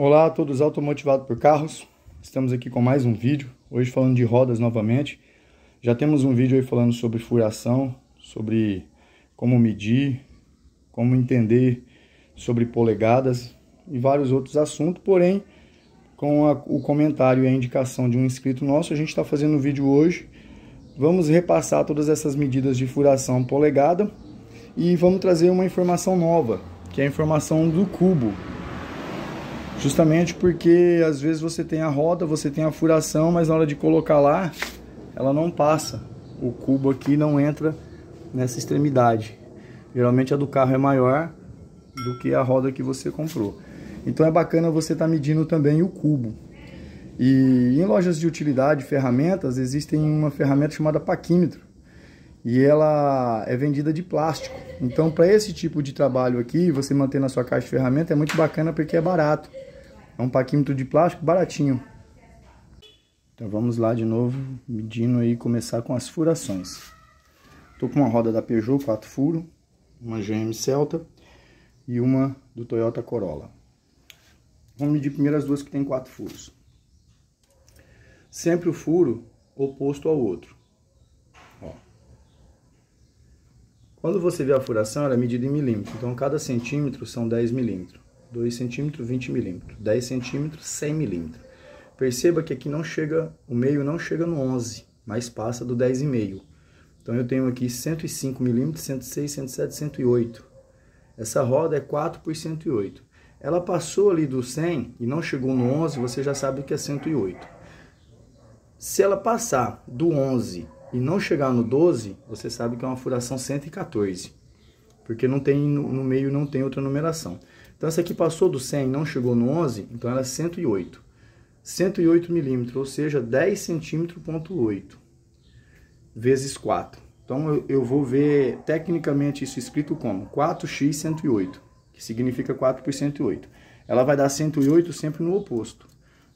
Olá a todos automotivados por carros, estamos aqui com mais um vídeo, hoje falando de rodas novamente. Já temos um vídeo aí falando sobre furação, sobre como medir, como entender sobre polegadas e vários outros assuntos, porém com a, o comentário e a indicação de um inscrito nosso, a gente está fazendo um vídeo hoje. Vamos repassar todas essas medidas de furação polegada e vamos trazer uma informação nova, que é a informação do cubo, Justamente porque às vezes você tem a roda, você tem a furação, mas na hora de colocar lá, ela não passa. O cubo aqui não entra nessa extremidade. Geralmente a do carro é maior do que a roda que você comprou. Então é bacana você estar tá medindo também o cubo. E em lojas de utilidade, ferramentas, existem uma ferramenta chamada paquímetro. E ela é vendida de plástico. Então para esse tipo de trabalho aqui, você manter na sua caixa de ferramenta é muito bacana porque é barato. É um paquímetro de plástico baratinho. Então vamos lá de novo, medindo aí, começar com as furações. Estou com uma roda da Peugeot, 4 furos, uma GM Celta e uma do Toyota Corolla. Vamos medir primeiro as duas que tem quatro furos. Sempre o furo oposto ao outro. Ó. Quando você vê a furação, ela é medida em milímetro. Então, cada centímetro são 10 milímetros. 2 centímetros, 20 milímetros, 10 centímetros, 100 milímetros. Perceba que aqui não chega, o meio não chega no 11, mas passa do 10,5. Então eu tenho aqui 105 milímetros, 106, 107, 108. Essa roda é 4 por 108. Ela passou ali do 100 e não chegou no 11, você já sabe que é 108. Se ela passar do 11 e não chegar no 12, você sabe que é uma furação 114. Porque não tem no meio não tem outra numeração. Então essa aqui passou do 100, não chegou no 11, então ela é 108. 108 milímetros, ou seja, 10 centímetros ponto 8 vezes 4. Então eu, eu vou ver tecnicamente isso escrito como 4x 108, que significa 4 por 108. Ela vai dar 108 sempre no oposto,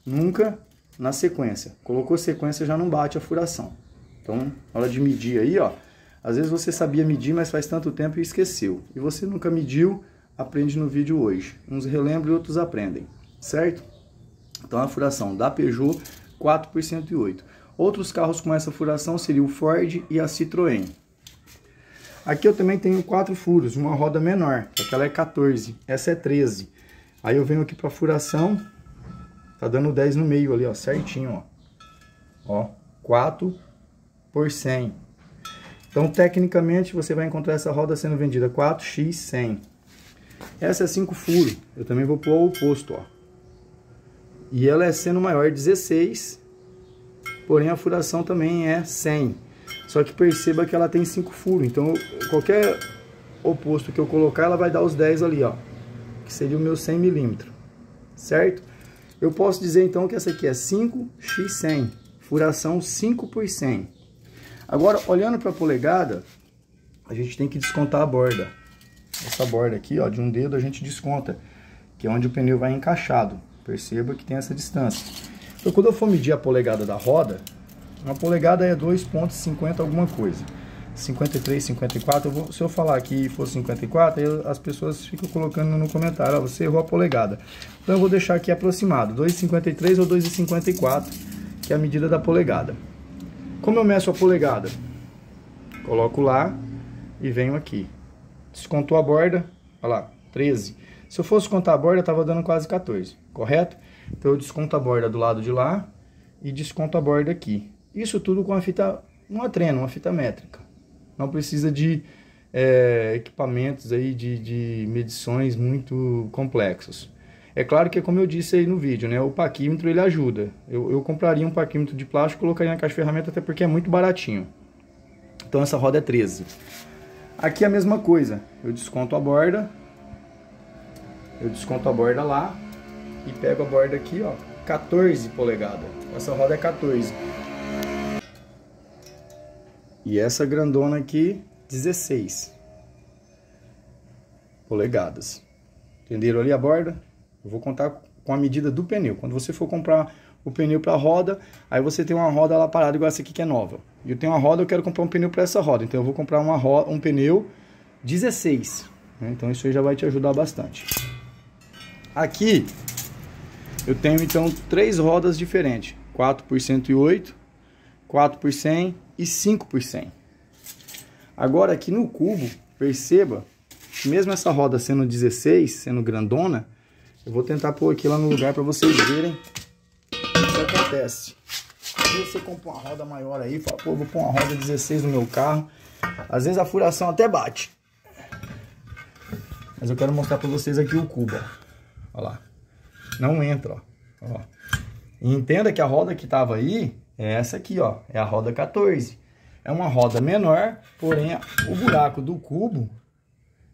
nunca na sequência. Colocou sequência já não bate a furação. Então, na hora de medir aí, ó, às vezes você sabia medir, mas faz tanto tempo e esqueceu. E você nunca mediu, aprende no vídeo hoje. Uns relembram e outros aprendem, certo? Então a furação da Peugeot 4 por 108. Outros carros com essa furação seriam o Ford e a Citroën. Aqui eu também tenho quatro furos, uma roda menor, aquela é 14, essa é 13. Aí eu venho aqui para furação, tá dando 10 no meio ali, ó, certinho, ó. Ó, 4 por 100. Então, tecnicamente, você vai encontrar essa roda sendo vendida 4x100. Essa é 5 furo, eu também vou pôr o oposto, ó. E ela é sendo maior 16, porém a furação também é 100. Só que perceba que ela tem 5 furos, então qualquer oposto que eu colocar, ela vai dar os 10 ali, ó. Que seria o meu 100 milímetros, certo? Eu posso dizer então que essa aqui é 5x100, furação 5 por 100. Agora, olhando para a polegada, a gente tem que descontar a borda essa borda aqui, ó, de um dedo a gente desconta, que é onde o pneu vai encaixado. Perceba que tem essa distância. Então, quando eu for medir a polegada da roda, uma polegada é 2.50 alguma coisa. 53, 54, eu vou, se eu falar que for 54, eu, as pessoas ficam colocando no comentário, ó, ah, você errou a polegada. Então eu vou deixar aqui aproximado, 2,53 ou 2,54, que é a medida da polegada. Como eu meço a polegada? Coloco lá e venho aqui. Descontou a borda, olha lá, 13. Se eu fosse contar a borda, tava dando quase 14, correto? Então eu desconto a borda do lado de lá e desconto a borda aqui. Isso tudo com a fita, uma treina, uma fita métrica. Não precisa de é, equipamentos aí de, de medições muito complexos. É claro que, como eu disse aí no vídeo, né, o paquímetro ele ajuda. Eu, eu compraria um paquímetro de plástico, colocaria na caixa de ferramenta, até porque é muito baratinho. Então essa roda é 13. Aqui é a mesma coisa, eu desconto a borda, eu desconto a borda lá e pego a borda aqui, ó, 14 polegadas. Essa roda é 14. E essa grandona aqui, 16 polegadas. Entenderam ali a borda? Eu vou contar com a medida do pneu. Quando você for comprar o pneu para roda, aí você tem uma roda lá parada igual essa aqui que é nova. Eu tenho uma roda, eu quero comprar um pneu para essa roda. Então eu vou comprar uma roda, um pneu 16. Né? Então isso aí já vai te ajudar bastante. Aqui eu tenho então três rodas diferentes. 4 por 108, 4 por 100 e 5 por 100. Agora aqui no cubo, perceba, mesmo essa roda sendo 16, sendo grandona, eu vou tentar pôr aqui lá no lugar para vocês verem o que acontece. Você compra uma roda maior aí, fala, pô, vou pôr uma roda 16 no meu carro. Às vezes a furação até bate. Mas eu quero mostrar pra vocês aqui o cubo, ó. Olha lá. Não entra, ó. ó. E entenda que a roda que tava aí é essa aqui, ó. É a roda 14. É uma roda menor, porém o buraco do cubo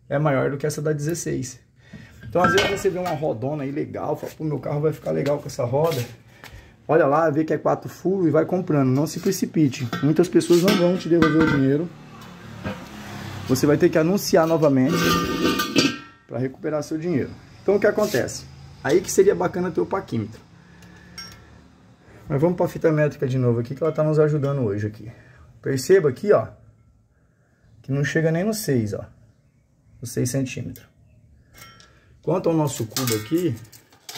é maior do que essa da 16. Então às vezes você vê uma rodona aí legal, fala, pô, meu carro vai ficar legal com essa roda olha lá, vê que é quatro furos e vai comprando. Não se precipite. Muitas pessoas não vão te devolver o dinheiro. Você vai ter que anunciar novamente para recuperar seu dinheiro. Então o que acontece? Aí que seria bacana ter o paquímetro. Mas vamos para a fita métrica de novo aqui, que ela está nos ajudando hoje aqui. Perceba aqui, ó, que não chega nem no 6, ó, no 6 centímetros. Quanto ao nosso cubo aqui,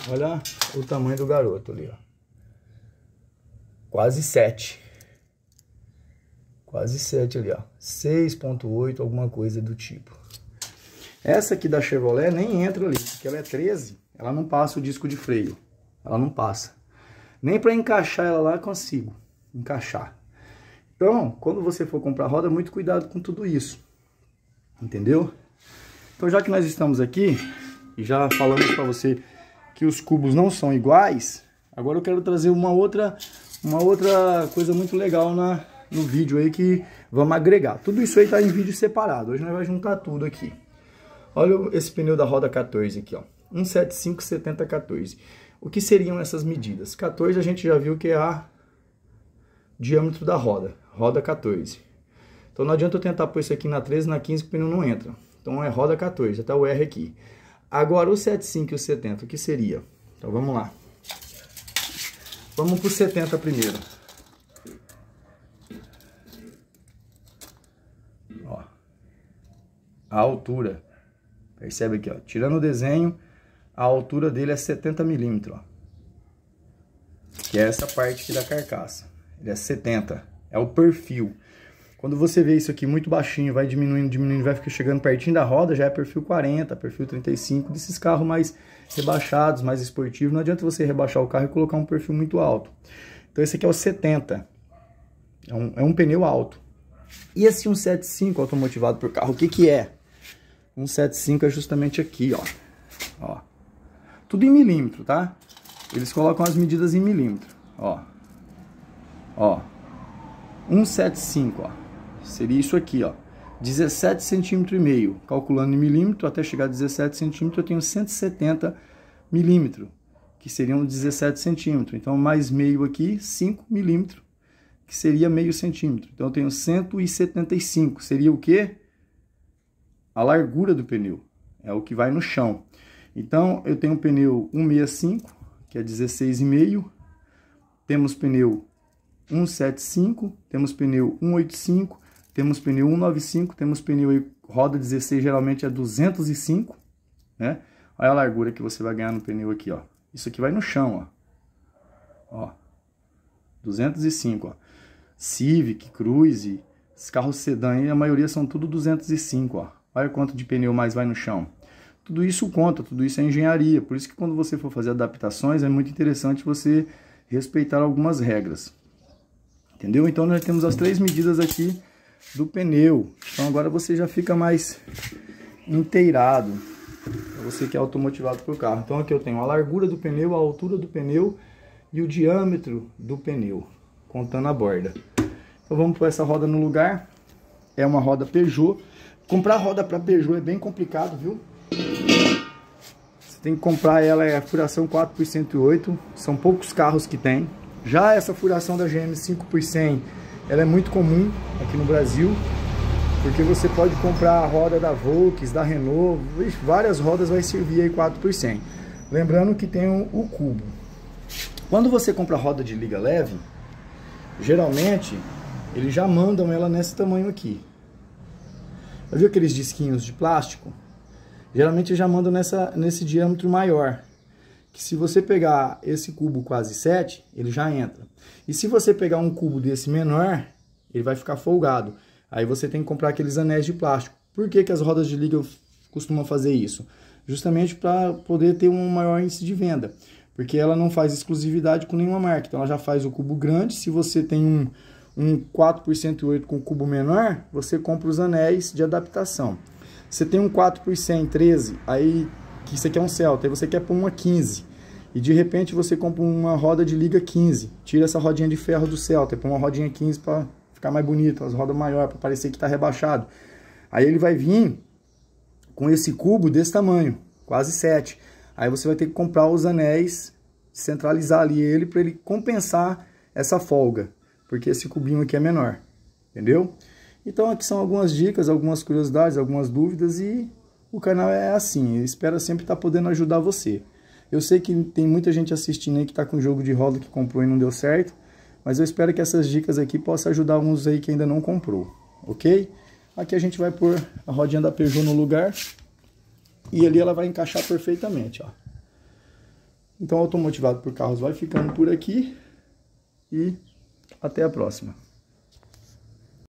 olha o tamanho do garoto ali, ó quase 7. Quase 7 ali, ó. 6.8, alguma coisa do tipo. Essa aqui da Chevrolet nem entra ali, porque ela é 13, ela não passa o disco de freio. Ela não passa. Nem para encaixar ela lá consigo encaixar. Então, quando você for comprar roda, muito cuidado com tudo isso. Entendeu? Então, já que nós estamos aqui e já falamos para você que os cubos não são iguais, agora eu quero trazer uma outra uma outra coisa muito legal na, no vídeo aí que vamos agregar. Tudo isso aí tá em vídeo separado, hoje nós vamos juntar tudo aqui. Olha esse pneu da roda 14 aqui, ó. 175 70 14. O que seriam essas medidas? 14 a gente já viu que é a diâmetro da roda, roda 14. Então não adianta eu tentar pôr isso aqui na 13, na 15 que o pneu não entra. Então é roda 14, até tá o R aqui. Agora o 75 e o 70, o que seria? Então vamos lá. Vamos para o 70 primeiro. Ó, a altura. Percebe aqui, ó. Tirando o desenho, a altura dele é 70 milímetros, ó. Que é essa parte aqui da carcaça. Ele é 70. É o perfil. Quando você vê isso aqui muito baixinho, vai diminuindo, diminuindo, vai ficando chegando pertinho da roda, já é perfil 40, perfil 35, desses carros mais rebaixados, mais esportivos. Não adianta você rebaixar o carro e colocar um perfil muito alto. Então esse aqui é o 70. É um, é um pneu alto. E esse 175 automotivado por carro, o que que é? 175 é justamente aqui, ó. ó. Tudo em milímetro, tá? Eles colocam as medidas em milímetro, ó. Ó. 175, ó seria isso aqui, ó. 17 centímetro e meio, calculando em milímetro, até chegar a 17 centímetro, eu tenho 170 milímetro, que seriam 17 centímetros. Então, mais meio aqui, 5 milímetro, que seria meio centímetro. Então, eu tenho 175, seria o quê? A largura do pneu, é o que vai no chão. Então, eu tenho um pneu 165, que é 16,5, temos pneu 175, temos pneu 185, temos pneu 195, temos pneu roda 16, geralmente é 205, né? Olha a largura que você vai ganhar no pneu aqui, ó. Isso aqui vai no chão, ó. Ó. 205, ó. Civic, Cruze, esses carros sedã aí, a maioria são tudo 205, ó. Olha quanto de pneu mais vai no chão. Tudo isso conta, tudo isso é engenharia. Por isso que quando você for fazer adaptações, é muito interessante você respeitar algumas regras. Entendeu? Então nós temos as três medidas aqui do pneu. Então agora você já fica mais inteirado. Pra é você que é automotivado pro carro. Então aqui eu tenho a largura do pneu, a altura do pneu e o diâmetro do pneu, contando a borda. Então vamos pôr essa roda no lugar. É uma roda Peugeot. Comprar roda para Peugeot é bem complicado, viu? Você tem que comprar ela, é furação 4 por 108. São poucos carros que tem. Já essa furação da GM 5 por 100 ela é muito comum aqui no Brasil, porque você pode comprar a roda da Volks, da Renault, várias rodas vai servir aí 4 por 100. Lembrando que tem o, cubo. Quando você compra roda de liga leve, geralmente eles já mandam ela nesse tamanho aqui. viu aqueles disquinhos de plástico? Geralmente já mandam nessa, nesse diâmetro maior que se você pegar esse cubo quase 7, ele já entra. E se você pegar um cubo desse menor, ele vai ficar folgado. Aí você tem que comprar aqueles anéis de plástico. Por que, que as rodas de liga costumam fazer isso? Justamente para poder ter um maior índice de venda. Porque ela não faz exclusividade com nenhuma marca. Então ela já faz o cubo grande. Se você tem um, um 4x108 com cubo menor, você compra os anéis de adaptação. Você tem um 4x113, aí que você quer é um Celta, aí você quer pôr uma 15. E de repente você compra uma roda de liga 15, tira essa rodinha de ferro do Celta, põe uma rodinha 15 para ficar mais bonito, as rodas maior para parecer que está rebaixado. Aí ele vai vir com esse cubo desse tamanho, quase 7. Aí você vai ter que comprar os anéis, centralizar ali ele para ele compensar essa folga, porque esse cubinho aqui é menor, entendeu? Então aqui são algumas dicas, algumas curiosidades, algumas dúvidas e o canal é assim, eu espero sempre estar tá podendo ajudar você. Eu sei que tem muita gente assistindo aí que está com jogo de roda que comprou e não deu certo, mas eu espero que essas dicas aqui possam ajudar uns aí que ainda não comprou, ok? Aqui a gente vai pôr a rodinha da Peugeot no lugar e ali ela vai encaixar perfeitamente, ó. Então, automotivado por carros vai ficando por aqui e até a próxima.